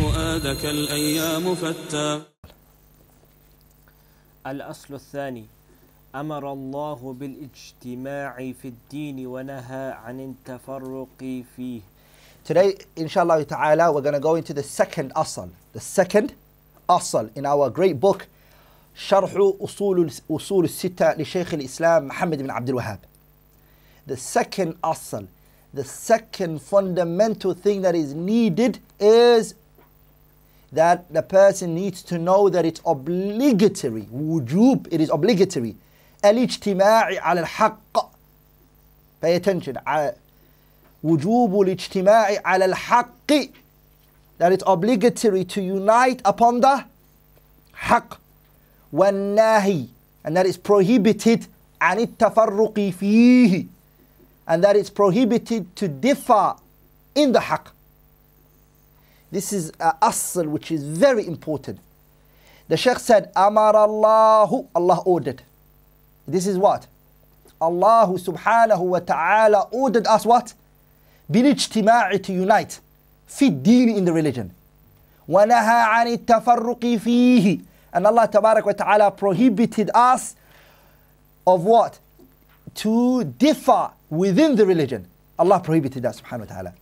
فؤادك الأيام فتى الأصل الثاني أمر الله بالاجتماع في الدين ونهى عن التفرق فيه Today, inshallah ta'ala, we're going to go into the second asal. The second asal in our great book, شرح أصول أصول الستة لشيخ الإسلام محمد بن عبد الوهاب. The second asal, the second fundamental thing that is needed is that the person needs to know that it's obligatory, wujub, it is obligatory. al الاجتماع al الحق. Pay attention. al الاجتماع al الحق. That it's obligatory to unite upon the حق. Wa-nāhi. And that is prohibited عن التفرق fihi And that it's prohibited to differ in the haqq. This is uh, asl, which is very important. The Sheikh said, Amar Allahu, Allah ordered. This is what? Allah subhanahu wa ta'ala ordered us what? Bilijtima'i to unite. Fi deen in the religion. وَنَهَا عَنِ التَّفَرُّقِ فِيهِ And Allah tabarak wa ta'ala prohibited us of what? To differ within the religion. Allah prohibited that subhanahu wa ta'ala.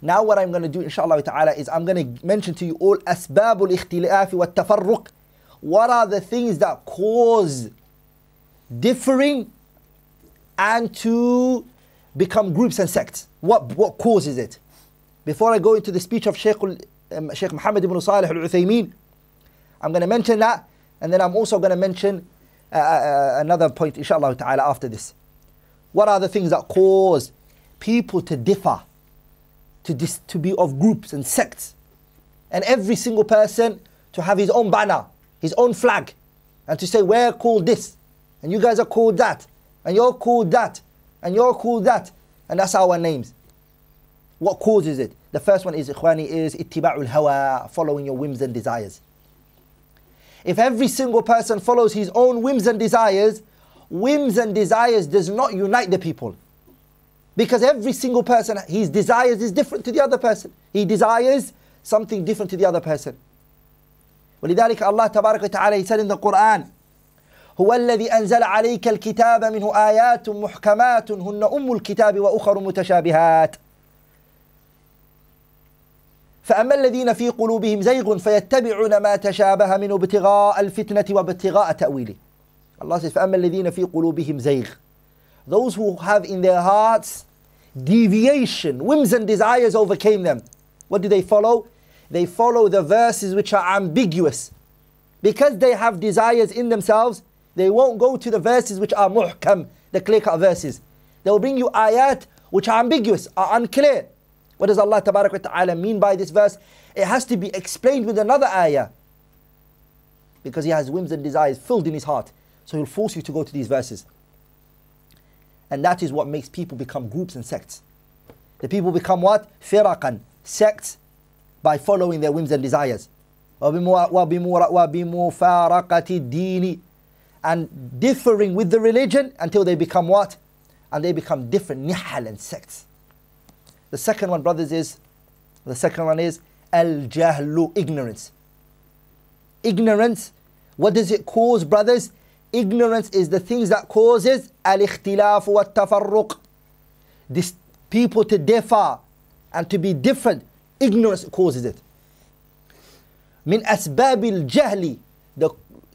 Now what I'm going to do inshallah ta'ala is I'm going to mention to you all al ikhtilafi wa tafarruq. What are the things that cause differing and to become groups and sects? What, what causes it? Before I go into the speech of Sheikh, um, Sheikh Muhammad ibn Salih al-Uthaymeen, I'm going to mention that and then I'm also going to mention uh, uh, uh, another point inshallah ta'ala after this. What are the things that cause people to differ to, dis- to be of groups and sects. And every single person to have his own banner, his own flag, and to say, we're called this, and you guys are called that, and you're called that, and you're called that, and that's our names. What causes it? The first one is, Ikhwani, is ittiba'ul hawa, following your whims and desires. If every single person follows his own whims and desires, whims and desires does not unite the people. Because every single person, his desires is different to the other person. He desires something different to the other person. ولذلك الله تبارك وتعالى يسأل in the Quran هو الذي أنزل عليك الكتاب منه آيات محكمات هن أم الكتاب وأخر متشابهات فأما الذين في قلوبهم زيغ فيتبعون ما تشابه منه ابتغاء الفتنة وابتغاء تأويله الله says فأما الذين في قلوبهم زيغ Those who have in their hearts deviation, whims and desires overcame them. What do they follow? They follow the verses which are ambiguous. Because they have desires in themselves, they won't go to the verses which are muhkam, the clear-cut verses. They will bring you ayat which are ambiguous, are unclear. What does Allah Ta'ala mean by this verse? It has to be explained with another ayah. Because he has whims and desires filled in his heart. So he'll force you to go to these verses. And that is what makes people become groups and sects. The people become what? Firaqan, sects, by following their whims and desires. And differing with the religion until they become what? And they become different nihal and sects. The second one, brothers, is the second one is al jahlu, ignorance. Ignorance, what does it cause, brothers? Ignorance is the things that causes al-ikhtilaf wa tafarruq. This people to differ and to be different. Ignorance causes it. Min asbabil jahli. The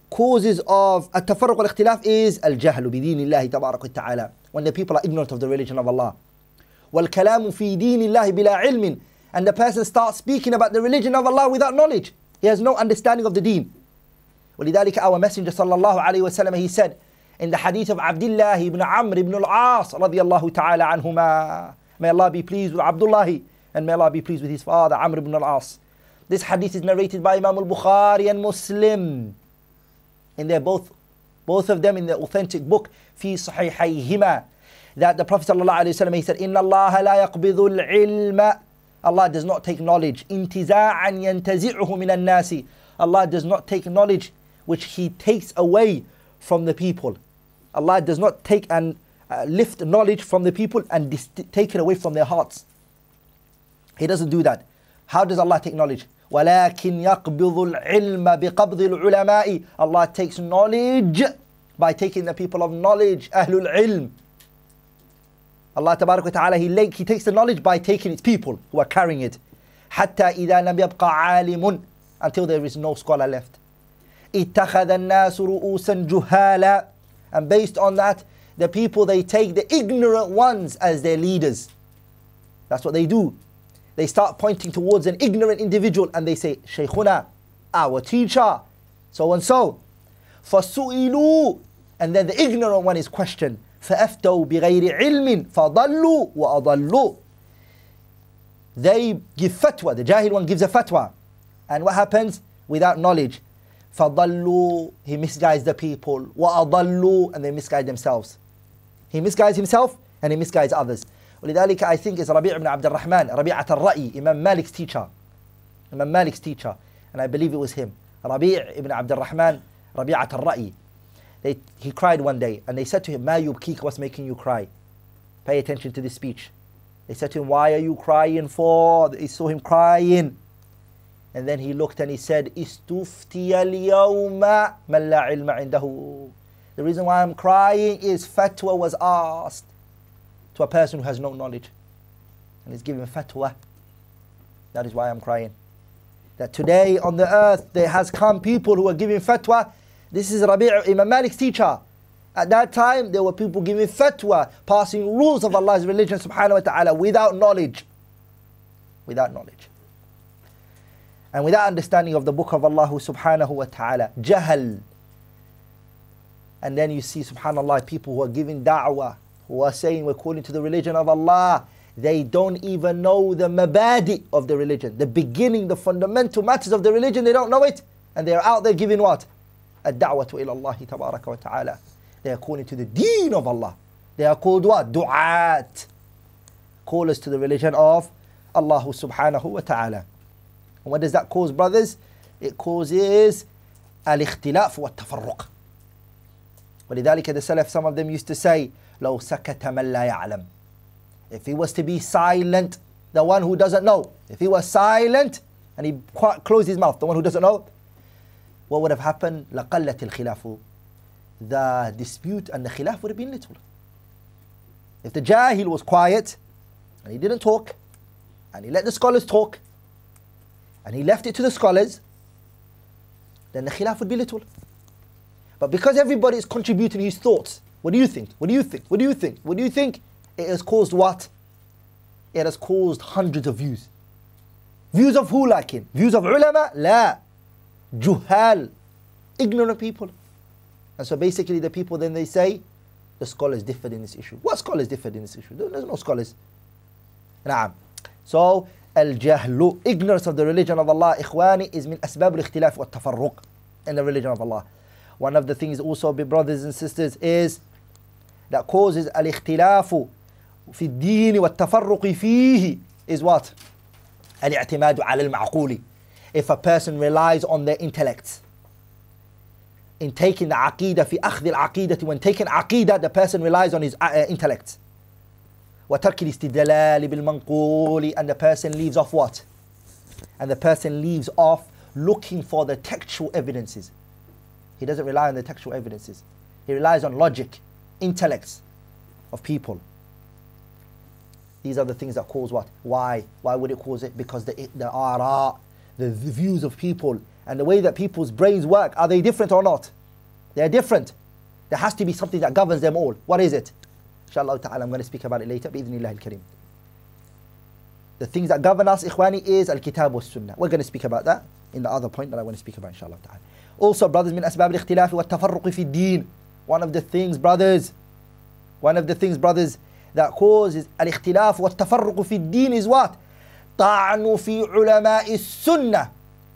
causes of al-ikhtilaf is الجهل بدين الله تبارك وتعالى when the people are ignorant of the religion of Allah والكلام في دين الله بلا علم and the person starts speaking about the religion of Allah without knowledge he has no understanding of the deen ولذلك our messenger صلى الله عليه وسلم he said in the hadith of Abdullah ibn Amr ibn al-As رضي الله تعالى عنهما may Allah be pleased with Abdullah and may Allah be pleased with his father Amr ibn al-As this hadith is narrated by Imam al-Bukhari and Muslim and they're both both of them in the authentic book في صحيحيهما that the Prophet صلى الله عليه وسلم he said إن الله لا يقبض العلم Allah does not take knowledge انتزاعا ينتزعه من الناس Allah does not take knowledge which He takes away from the people. Allah does not take and uh, lift knowledge from the people and dis- take it away from their hearts. He doesn't do that. How does Allah take knowledge? ولكن يقبض العلم بقبض العلماء Allah takes knowledge by taking the people of knowledge أهل العلم Allah تبارك وتعالى he, he takes the knowledge by taking its people who are carrying it حتى إذا لم يبقى عالم until there is no scholar left اتخذ الناس رؤوسا جهالا and based on that the people they take the ignorant ones as their leaders that's what they do they start pointing towards an ignorant individual and they say shaykhuna our teacher so and so فَسُئِلُوا And then the ignorant one is questioned. فَأَفْتَوْا بِغَيْرِ عِلْمٍ فَضَلُّوا وَأَضَلُّوا They give fatwa, the jahil one gives a fatwa. And what happens? Without knowledge. فَضَلُّوا He misguides the people. وَأَضَلُّوا And they misguide themselves. He misguides himself and he misguides others. ولذلك I think it's Rabi' ibn Abd al-Rahman, Rabi'at al-Ra'i, Imam Malik's teacher. Imam Malik's teacher. And I believe it was him. Rabi' ibn Abd al-Rahman, Rabi'at al-Ra'i. They, he cried one day and they said to him, مَا يُبْكِيكَ What's making you cry? Pay attention to this speech. They said to him, Why are you crying for? They saw him crying. And then he looked and he said, Istuftiya al-yawma man la ilma indahu. The reason why I'm crying is fatwa was asked to a person who has no knowledge. And he's given fatwa. That is why I'm crying. That today on the earth there has come people who are giving fatwa. This is Rabi' Imam Malik's teacher. At that time, there were people giving fatwa, passing rules of Allah's religion subhanahu wa ta'ala without knowledge. Without knowledge. And without understanding of the book of Allah subhanahu wa ta'ala, jahal. And then you see, subhanAllah, people who are giving da'wah, who are saying we're calling to the religion of Allah, they don't even know the mabadi of the religion, the beginning, the fundamental matters of the religion, they don't know it. And they are out there giving what? الدعوة إلى الله تبارك Taala. They are calling to the deen of Allah. They are called what? Du'at. Callers to the religion of Allah subhanahu wa ta'ala. And what does that cause, brothers? It causes al-ikhtilaf wa tafarruq. ولذلك the Salaf, some of them used to say, لو سكت من لا يعلم. If he was to be silent, the one who doesn't know. If he was silent and he closed his mouth, the one who doesn't know, what would have happened? لقلت الخلاف. The dispute and the khilaf would have been little. If the jahil was quiet and he didn't talk and he let the scholars talk, and he left it to the scholars, then the khilaf would be little. But because everybody is contributing his thoughts, what do you think? What do you think? What do you think? What do you think? It has caused what? It has caused hundreds of views. Views of who like him? Views of ulama? La. Juhal. Ignorant people. And so basically the people then they say, the scholars differed in this issue. What scholars differed in this issue? There's no scholars. Naam. So al ignorance of the religion of Allah, ikhwani, is min asbab al-ikhtilaf wa tafarruq in the religion of Allah. One of the things also, brothers and sisters, is that causes al-ikhtilafu في الدين والتفرق فيه is what? الاعتماد على المعقول. If a person relies on their intellect. In taking the aqidah, في أخذ العقيدة, when taking aqidah, the person relies on his uh, intellect. وَتَرْكِ الْإِسْتِدَلَالِ بِالْمَنْقُولِ And the person leaves off what? And the person leaves off looking for the textual evidences. He doesn't rely on the textual evidences. He relies on logic, intellects of people. These are the things that cause what? Why? Why would it cause it? Because the, the ara, the views of people, and the way that people's brains work, are they different or not? They're different. There has to be something that governs them all. What is it? Inshallah ta'ala, I'm going to speak about it later. Bidnillah al-Karim. The things that govern us, ikhwani, is al-kitab wa sunnah. We're going to speak about that in the other point that I want to speak about, inshallah ta'ala. Also, brothers, min asbab al-ikhtilaf wa tafarruq fi deen. One of the things, brothers, one of the things, brothers, that causes al-ikhtilaf wa tafarruq fi deen is what? طعن في علماء السنة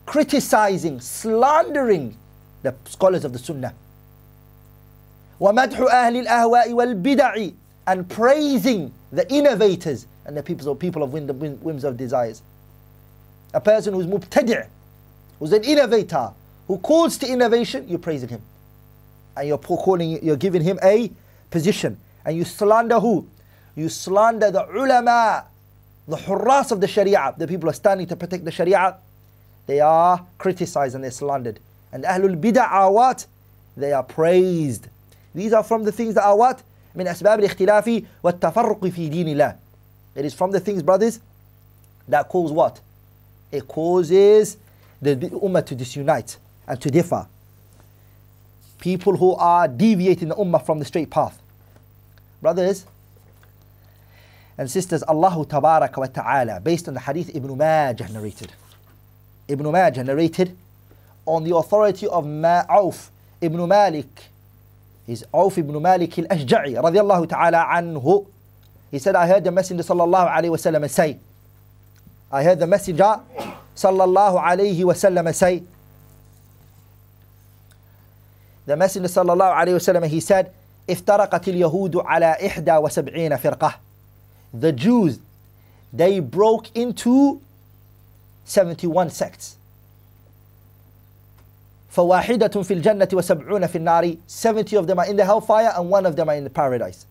criticizing, slandering the scholars of the sunnah. ومدح أهل الأهواء والبدع and praising the innovators and the people, people of whims of desires. A person who's mubtadi', who's an innovator, who calls to innovation, you're praising him. And you're calling, you're giving him a position. And you slander who? You slander the ulama, the hurras of the sharia, the people who are standing to protect the sharia. They are criticized and they're slandered. And ahlul bid'ah are what? They are praised. These are from the things that are what? من أسباب الاختلاف والتفرق في دين الله. It is from the things, brothers, that cause what? It causes the ummah to disunite and to differ. People who are deviating the ummah from the straight path. Brothers and sisters, Allah Tabarak wa based on the hadith Ibn Majah narrated. Ibn Majah narrated on the authority of Ma'uf, Ibn Malik is Auf ibn Malik al-Ashja'i radiyallahu ta'ala anhu. He said, I heard the Messenger sallallahu alayhi wa sallam say, I heard the Messenger sallallahu alayhi wa sallam say, the Messenger sallallahu alayhi wa sallam, he said, افترقت اليهود على إحدى وسبعين فرقة. The Jews, they broke into 71 sects. فواحدة في الجنة وسبعون في النار 70 of them are in the hellfire and one of them are in the paradise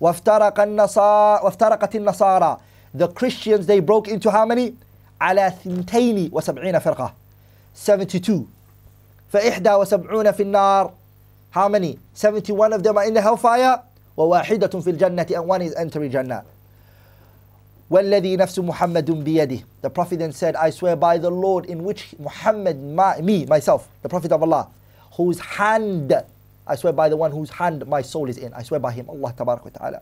وافترق النصارى وافترقت النصارى the Christians they broke into how many على ثنتين وسبعين فرقة 72 فإحدى وسبعون في النار how many 71 of them are in the hellfire وواحدة في الجنة and one is entering Jannah وَالَّذِي نَفْسُ مُحَمَّدٌ بِيَدِهِ The Prophet then said, I swear by the Lord in which Muhammad, my, me, myself, the Prophet of Allah, whose hand, I swear by the one whose hand my soul is in. I swear by him, Allah ta'ala.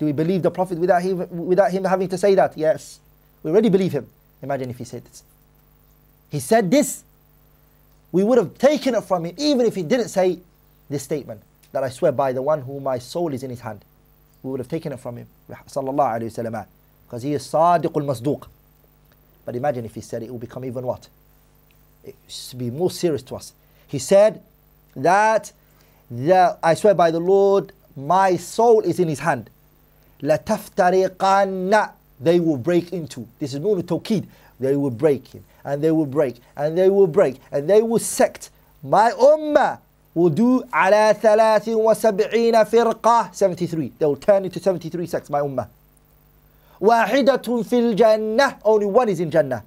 Do we believe the Prophet without him, without him having to say that? Yes. We already believe him. Imagine if he said this. He said this. We would have taken it from him even if he didn't say this statement that I swear by the one whom my soul is in his hand. We would have taken it from him. Sallallahu alayhi wasallam." Because he is sadiqul masduq. But imagine if he said it, it will become even what? It should be more serious to us. He said that, that I swear by the Lord, my soul is in his hand. لَتَفْتَرِقَنَّ They will break into. This is Nunu Tawqid. They will break in, and they will break, and they will break, and they will sect. My ummah will do على ثلاث وسبعين فرقة 73. They will turn into 73 sects, my ummah wahidatun fil jannah, only one is in Jannah.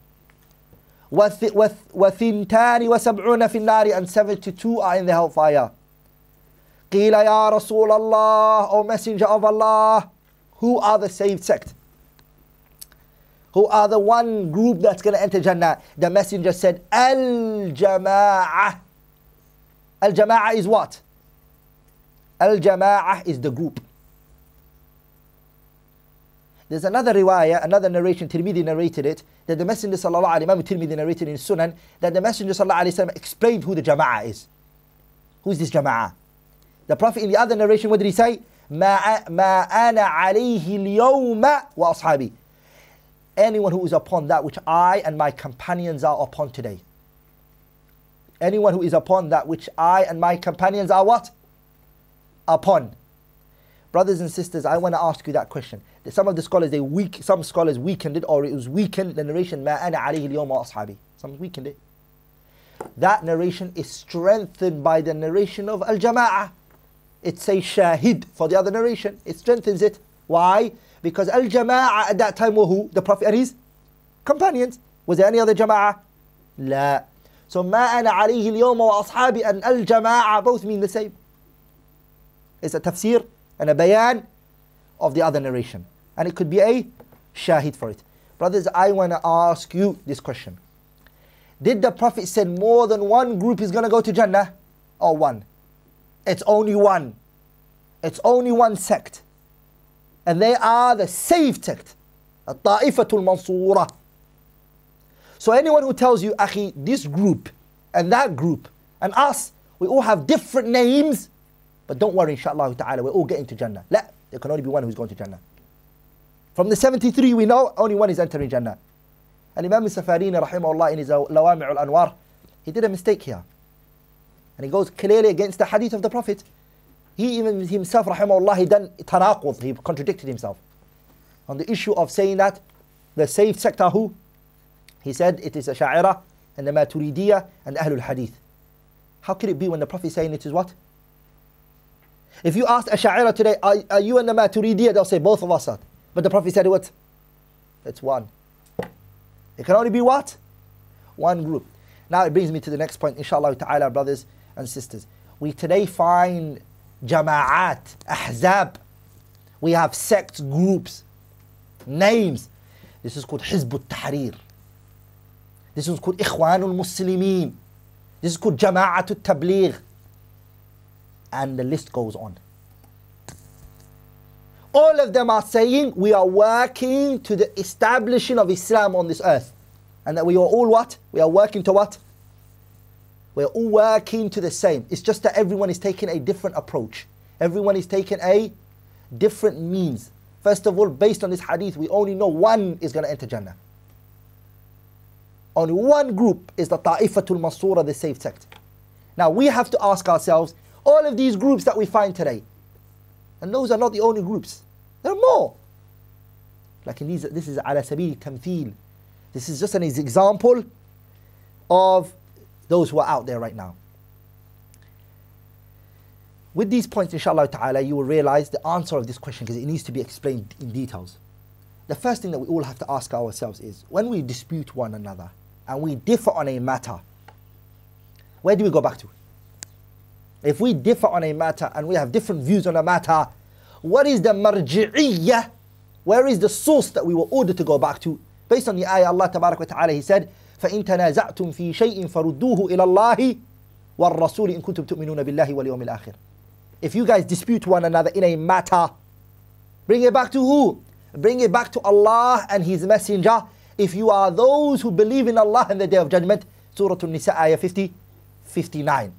وثنتان وسبعون في النار and 72 are in the hellfire. قيل يا رسول الله O messenger of Allah Who are the saved sect? Who are the one group that's going to enter Jannah? The messenger said Al-Jama'ah al is what? Al-Jama'ah is the group there's another riwayah, another narration, Tirmidhi narrated it, that the Messenger sallallahu alayhi wa Tirmidhi narrated in Sunan, that the Messenger sallallahu alayhi wa explained who the jama'ah is. Who is this jama'ah? The Prophet in the other narration, what did he say? ما أنا عليه اليوم وأصحابي Anyone who is upon that which I and my companions are upon today. Anyone who is upon that which I and my companions are what? Upon. Brothers and sisters, I want to ask you that question. Some of the scholars, they weak, some scholars weakened it, or it was weakened, the narration, ma ana alayhi al ashabi. Some weakened it. That narration is strengthened by the narration of al-jama'ah. It says shahid for the other narration. It strengthens it. Why? Because al-jama'ah at that time were who? The Prophet and his companions. Was there any other jama'ah? La. So ma ana alayhi al wa ashabi and al-jama'ah both mean the same. It's a tafsir and a bayan of the other narration. And it could be a shahid for it. Brothers, I want to ask you this question. Did the Prophet say more than one group is going to go to Jannah? Or one? It's only one. It's only one sect. And they are the saved sect. Al-Ta'ifatul Mansurah. So anyone who tells you, Akhi, this group and that group and us, we all have different names, but don't worry, inshallah ta'ala, we're all getting to Jannah. La, there can only be one who's going to Jannah. From the 73 we know, only one is entering Jannah. And Imam Safarina, rahimahullah, in his Lawami' al-Anwar, he did a mistake here. And he goes clearly against the hadith of the Prophet. He even himself, rahimahullah, he done tanaqud, he contradicted himself. On the issue of saying that the saved sect are who? He said it is a Sha'ira and the Maturidiyah and Ahlul Hadith. How could it be when the Prophet is saying it is what? If you ask Ash'ara today, are, are you and the Maturidiyya? They'll say both of us are. But the Prophet said what? It's one. It can only be what? One group. Now it brings me to the next point, inshallah ta'ala, brothers and sisters. We today find jama'at, ahzab. We have sects, groups, names. This is called Hizb tahrir This is called Ikhwanul Muslimin. This is called Jama'atul Tabligh and the list goes on. All of them are saying we are working to the establishing of Islam on this earth. And that we are all what? We are working to what? We're all working to the same. It's just that everyone is taking a different approach. Everyone is taking a different means. First of all, based on this hadith, we only know one is going to enter Jannah. Only one group is the Ta'ifatul Mansura, the saved sect. Now we have to ask ourselves all of these groups that we find today. And those are not the only groups. There are more. Like in these, this is ala sabil tamthil. This is just an example of those who are out there right now. With these points, inshallah ta'ala, you will realize the answer of this question because it needs to be explained in details. The first thing that we all have to ask ourselves is when we dispute one another and we differ on a matter, where do we go back to? If we differ on a matter and we have different views on a matter, what is the marji'iyah? Where is the source that we were ordered to go back to? Based on the ayah Allah wa Ta'ala, He said, فَإِن تَنَازَعْتُمْ فِي شَيْءٍ فَرُدُّوهُ إِلَى اللَّهِ وَالرَّسُولِ إِن كُنتُمْ تُؤْمِنُونَ بِاللَّهِ وَالْيَوْمِ الْآخِرِ If you guys dispute one another in a matter, bring it back to who? Bring it back to Allah and His Messenger. If you are those who believe in Allah and the Day of Judgment, Surah An-Nisa, ayah 50, 59.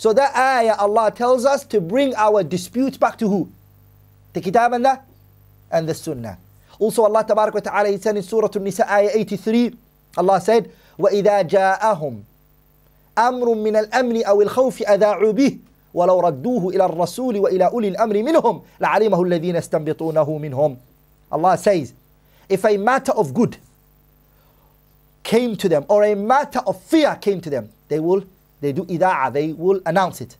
So that ayah Allah tells us to bring our disputes back to who? The Kitab and the, and the Sunnah. Also Allah wa Ta'ala said in Surah An-Nisa ayah 83, Allah said, وَإِذَا جَاءَهُمْ أَمْرٌ مِّنَ الْأَمْنِ أَوِ الْخَوْفِ أَذَاعُوا بِهِ ولو ردوه إلى الرسول وإلى أولي الأمر منهم لعلمه الذين استنبطونه منهم Allah says if a matter of good came to them or a matter of fear came to them they will they do ida'ah, they will announce it.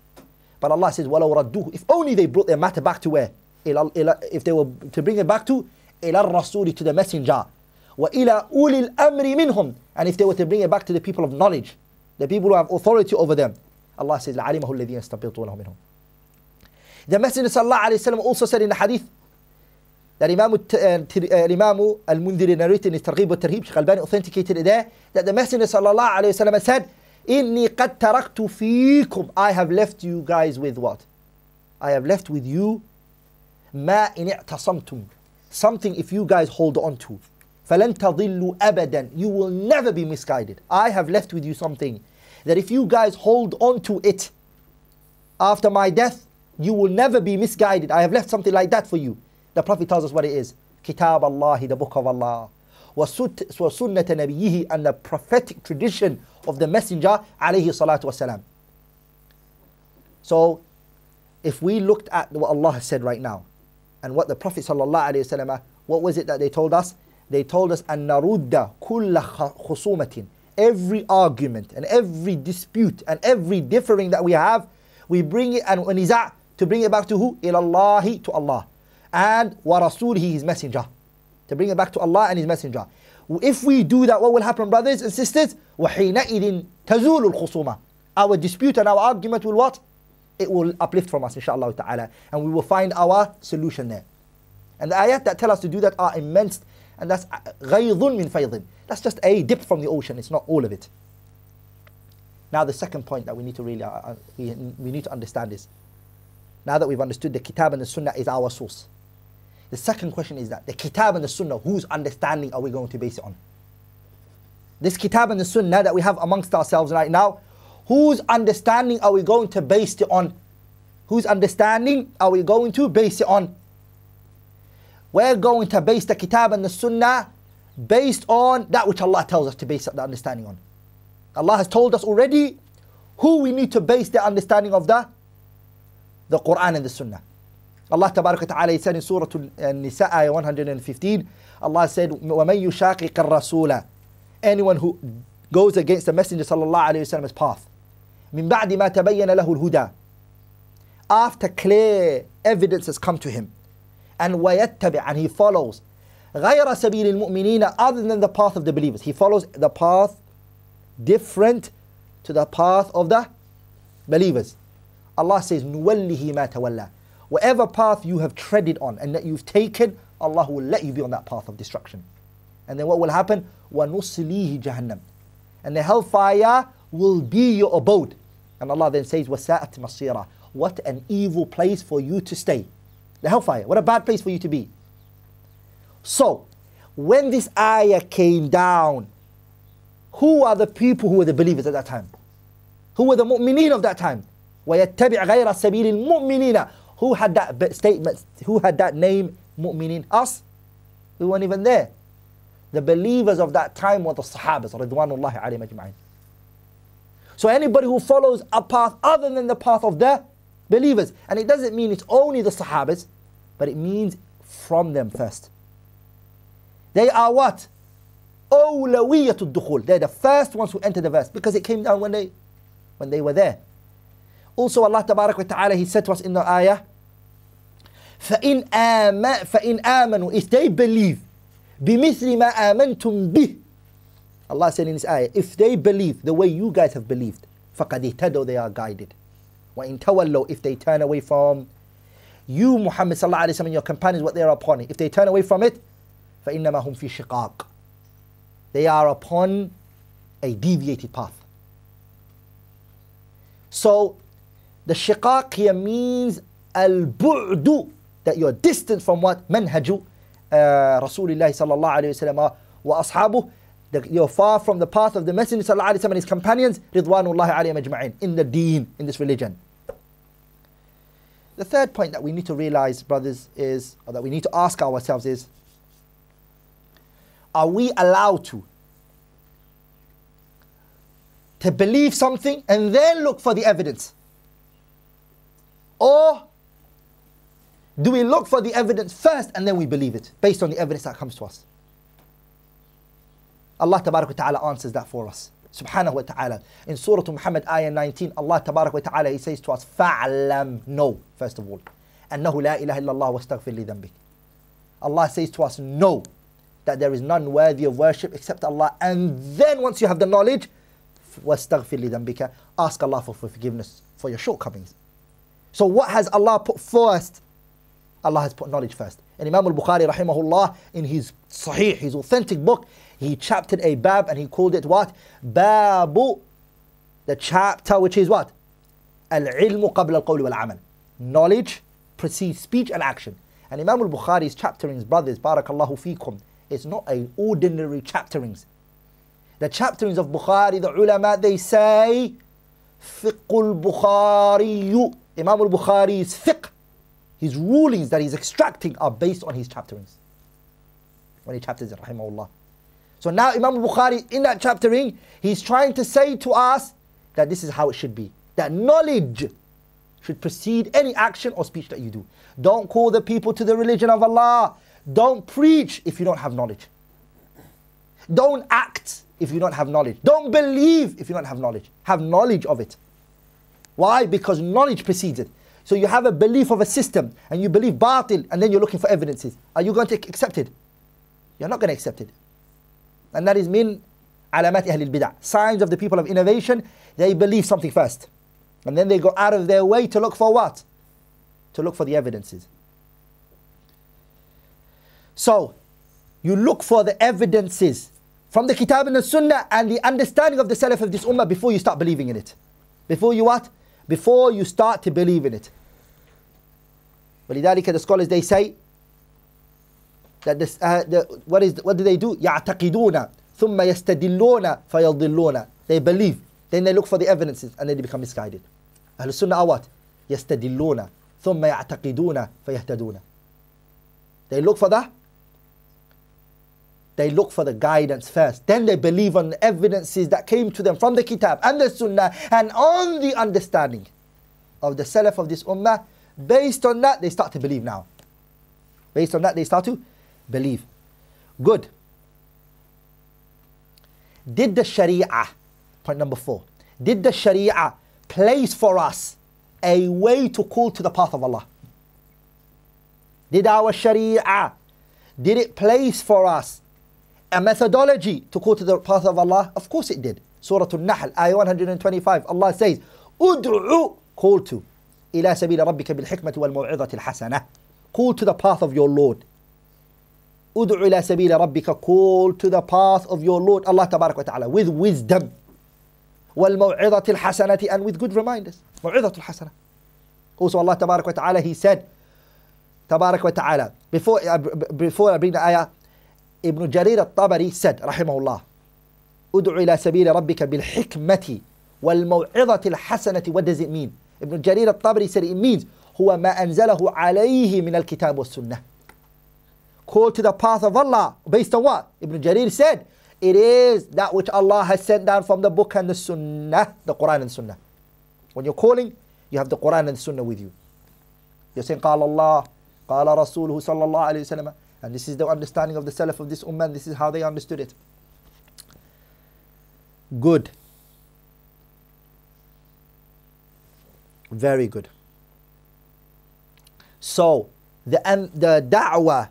But Allah says, وَلَوْ رَدُّوهُ If only they brought their matter back to where? If they were to bring it back to إِلَى Rasuli, To the messenger. wa ila ulil amri minhum, And if they were to bring it back to the people of knowledge, the people who have authority over them, Allah says, لَعَلِمَهُ الَّذِينَ اسْتَبِطُونَهُ The Messenger وسلم, also said in the hadith, that Imam, uh, uh, Al-Mundhir narrated in his Targhib wa Tarhib, Sheikh authenticated it there, that the Messenger وسلم, said, إِنِّي قَدْ تَرَكْتُ fiikum. I have left you guys with what? I have left with you مَا إِنْ اِعْتَصَمْتُمْ Something if you guys hold on to. فَلَنْ تَضِلُّوا أَبَدًا You will never be misguided. I have left with you something that if you guys hold on to it after my death, you will never be misguided. I have left something like that for you. The Prophet tells us what it is. Kitab Allah, the book of Allah. وَسُنَّةَ نَبِيِّهِ and the prophetic tradition of the Messenger alayhi salatu wasalam. So if we looked at what Allah has said right now and what the Prophet sallallahu alayhi وسلم, what was it that they told us? They told us أَنَّ رُدَّ كُلَّ خُصُومَةٍ Every argument and every dispute and every differing that we have, we bring it and, and to bring it back to who? إِلَى اللَّهِ to Allah. And وَرَسُولِهِ his messenger to bring it back to Allah and His Messenger. If we do that, what will happen, brothers and sisters? تَزُولُ الْخُصُومَةِ Our dispute and our argument will what? It will uplift from us, inshaAllah ta'ala. And we will find our solution there. And the ayat that tell us to do that are immense. And that's غَيْضٌ مِنْ فَيْضٍ That's just a dip from the ocean, it's not all of it. Now the second point that we need to really, uh, uh we, we need to understand is, now that we've understood the kitab and the sunnah is our source. The second question is that the kitab and the sunnah, whose understanding are we going to base it on? This kitab and the sunnah that we have amongst ourselves right now, whose understanding are we going to base it on? Whose understanding are we going to base it on? We're going to base the kitab and the sunnah based on that which Allah tells us to base the understanding on. Allah has told us already who we need to base the understanding of the, the Quran and the Sunnah. Allah Ta'ala said in Surah An-Nisa, ayah 115, Allah said, وَمَن يُشَاقِقَ الرَّسُولَ Anyone who goes against the Messenger Sallallahu Alaihi Wasallam's path. مِن بَعْدِ مَا تَبَيَّنَ لَهُ الْهُدَى After clear evidence has come to him. And وَيَتَّبِعَ And he follows. غَيْرَ سَبِيلِ الْمُؤْمِنِينَ Other than the path of the believers. He follows the path different to the path of the believers. Allah says, نُوَلِّهِ مَا تَوَلَّى Whatever path you have treaded on and that you've taken, Allah will let you be on that path of destruction. And then what will happen? وَنُصْلِيهِ جَهَنَّمْ And the hellfire will be your abode. And Allah then says, وَسَاءَتْ مَصِيرًا What an evil place for you to stay. The hellfire, what a bad place for you to be. So, when this ayah came down, who are the people who were the believers at that time? Who were the mu'mineen of that time? وَيَتَّبِعْ غَيْرَ سَبِيلِ الْمُؤْمِنِينَ who had that statement? Who had that name? meaning Us? We weren't even there. The believers of that time were the Sahabas, Ridwanullahi alayhim So anybody who follows a path other than the path of the believers, and it doesn't mean it's only the Sahabas, but it means from them first. They are what? They're the first ones who enter the verse because it came down when they, when they were there. Also Allah Ta'ala He said to us in the ayah, فإن, آمنوا if they believe بمثل ما آمنتم به Allah said in His ayah if they believe the way you guys have believed فقد اهتدوا they are guided وإن تولوا if they turn away from you Muhammad صلى الله عليه وسلم and your companions what they are upon it if they turn away from it فإنما هم في شقاق they are upon a deviated path so the shiqaq here means al-bu'du that you are distant from what manhaju uh, Rasulullah sallallahu alayhi wa sallam wa ashabuh you're far from the path of the Messenger sallallahu alayhi wa and his companions ridwanullahi alayhim ajma'in in the deen, in this religion. The third point that we need to realize, brothers, is, or that we need to ask ourselves is, are we allowed to to believe something and then look for the evidence? Or do we look for the evidence first and then we believe it based on the evidence that comes to us? Allah Tabarak Ta'ala answers that for us. Subhanahu wa ta'ala. In Surah Muhammad ayah 19, Allah wa Ta'ala he says to us, Fa'alam no, first of all. أنه لا إله إلا الله li Allah says to us, know that there is none worthy of worship except Allah. And then once you have the knowledge, واستغفر لي ask Allah for forgiveness for your shortcomings. So what has Allah put first Allah has put knowledge first. And Imam al-Bukhari rahimahullah in his sahih, his authentic book, he chaptered a bab and he called it what? Babu, the chapter which is what? Al-ilmu qabla al-qawli wal-amal. Knowledge precedes speech and action. And Imam al-Bukhari's chapterings, brothers, barakallahu fikum, is not an ordinary chapterings. The chapterings of Bukhari, the ulama, they say, fiqh al-Bukhari. Imam al-Bukhari's fiqh his rulings that he's extracting are based on his chapterings. When he chapters it, rahimahullah. So now Imam Bukhari, in that chaptering, he's trying to say to us that this is how it should be. That knowledge should precede any action or speech that you do. Don't call the people to the religion of Allah. Don't preach if you don't have knowledge. Don't act if you don't have knowledge. Don't believe if you don't have knowledge. Have knowledge of it. Why? Because knowledge precedes it. So you have a belief of a system and you believe batil and then you're looking for evidences. Are you going to accept it? You're not going to accept it. And that is min alamat ahl al-bid'ah. Signs of the people of innovation, they believe something first. And then they go out of their way to look for what? To look for the evidences. So, you look for the evidences from the Kitab and the Sunnah and the understanding of the Salaf of this Ummah before you start believing in it. Before you what? before you start to believe in it. ولذلك the scholars they say that this, uh, the, what is what do they do? يعتقدون ثم يستدلون فيضلون. They believe, then they look for the evidences and then they become misguided. أهل السنة are what? يستدلون ثم يعتقدون فيهتدون. They look for the they look for the guidance first. Then they believe on the evidences that came to them from the Kitab and the Sunnah and on the understanding of the Salaf of this Ummah. Based on that, they start to believe now. Based on that, they start to believe. Good. Did the Sharia, point number four, did the Sharia place for us a way to call to the path of Allah? Did our Sharia, did it place for us a methodology to go to the path of Allah? Of course it did. Surah An-Nahl, Ayah 125, Allah says, Ud'u, call to, ila sabila rabbika bil hikmati wal mu'idhati hasana Call to the path of your Lord. Ud'u ila sabila rabbika, call to the path of your Lord, Allah tabarak wa ta'ala, with wisdom. Wal mu'idhati hasanati and with good reminders. Mu'idhatu al-hasana. Also Allah tabarak wa ta'ala, He said, tabarak wa ta'ala, before, uh, before I bring the ayah, ابن جرير الطبري سد رحمه الله ادع إلى سبيل ربك بالحكمة والموعظة الحسنة what does it mean ابن جرير الطبري said it means هو ما أنزله عليه من الكتاب والسنة call to the path of Allah based on what ابن جرير said it is that which Allah has sent down from the book and the sunnah the Quran and sunnah when you're calling you have the Quran and the sunnah with you you're saying قال الله قال رسوله صلى الله عليه وسلم And this is the understanding of the Salaf of this Ummah, and this is how they understood it. Good. Very good. So, the, um, the da'wah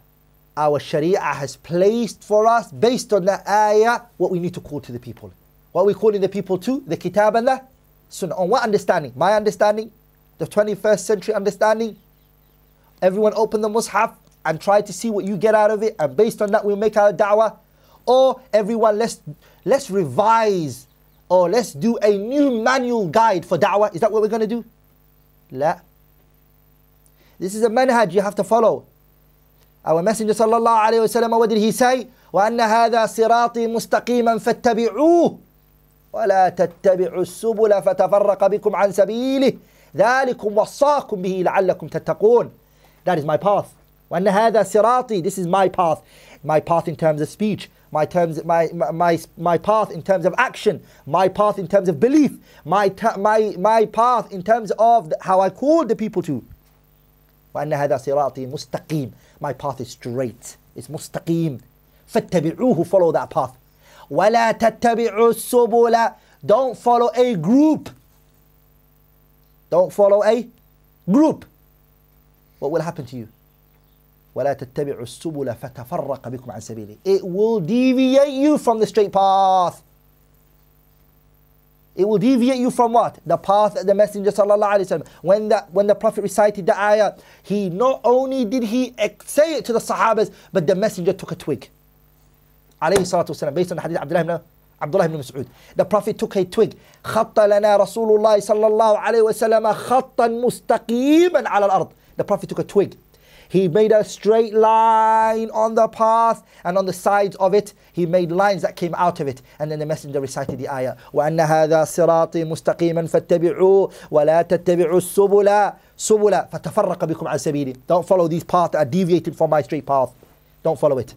our sharia has placed for us based on that ayah what we need to call to the people. What we calling the people to? The kitab and the sunnah. On what understanding? My understanding, the 21st century understanding. Everyone open the mushaf, and try to see what you get out of it, and based on that, we make our da'wah. Or everyone, let's, let's revise or let's do a new manual guide for da'wah. Is that what we're going to do? La. This is a manhaj you have to follow. Our Messenger sallallahu alayhi sallam, what did he say? وأن هذا صراطي مستقيما فاتبعوه ولا تتبعوا السبل فتفرق بكم عن سبيله ذلكم وصاكم به لعلكم تتقون That is my path. وَأَنَّ sirati. This is my path. My path in terms of speech. My, terms, my, my, my path in terms of action. My path in terms of belief. My, my, my path in terms of how I call the people to. وَأَنَّ sirati مُسْتَقِيم My path is straight. It's مُسْتَقِيم فَاتَّبِعُوهُ Follow that path. وَلَا تَتَّبِعُوا السُّبُلَ Don't follow a group. Don't follow a group. What will happen to you? ولا تتبعوا السبل فتفرق بكم عن سبيله it will deviate you from the straight path it will deviate you from what the path that the messenger sallallahu alaihi wasallam when the when the prophet recited the ayah he not only did he say it to the sahabas but the messenger took a twig Alayhi salatu wasalam, based on the hadith Abdullah ibn Abdullah ibn Mas'ud the prophet took a twig خط لنا رسول الله صلى الله عليه وسلم خطا مستقيما على الارض the prophet took a twig He made a straight line on the path, and on the sides of it, he made lines that came out of it. And then the messenger recited the ayah, وَأَنَّ هَذَا صِرَاطِي مُسْتَقِيمًا فَاتَّبِعُوهُ وَلَا تَتَّبِعُوا السُّبُلَ سُبُلَ فَتَفَرَّقَ بِكُمْ عَنْ سَبِيلِي Don't follow these paths that are deviated from my straight path. Don't follow it.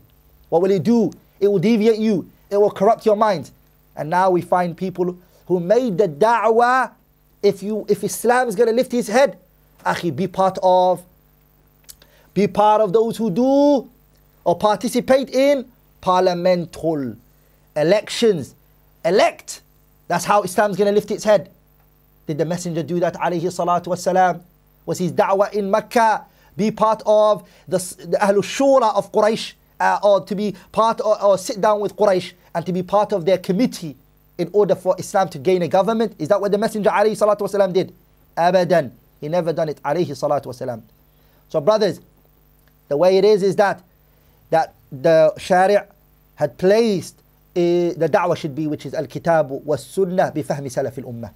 What will it do? It will deviate you. It will corrupt your mind. And now we find people who made the da'wah if you if Islam is going to lift his head, akhi, be part of be part of those who do or participate in parliamental elections. Elect. That's how Islam's going to lift its head. Did the messenger do that alayhi salatu wasalam? Was his da'wah in Mecca? Be part of the, the Ahlul Shura of Quraysh uh, or to be part or, or sit down with Quraysh and to be part of their committee in order for Islam to gain a government? Is that what the messenger alayhi salatu wasalam did? Abadan. He never done it alayhi salatu wasalam. So brothers, the way it is is that that the Sharia had placed uh, the da'wah should be, which is al-kitab was sunnah bi fahmi salaf al-ummah.